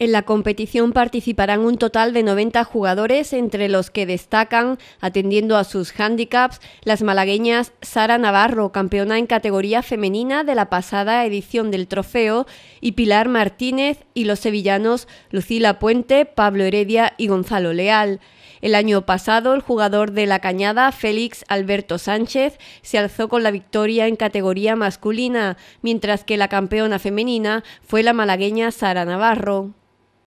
En la competición participarán un total de 90 jugadores, entre los que destacan, atendiendo a sus hándicaps, las malagueñas Sara Navarro, campeona en categoría femenina de la pasada edición del trofeo, y Pilar Martínez y los sevillanos Lucila Puente, Pablo Heredia y Gonzalo Leal. El año pasado, el jugador de la Cañada, Félix Alberto Sánchez, se alzó con la victoria en categoría masculina, mientras que la campeona femenina fue la malagueña Sara Navarro.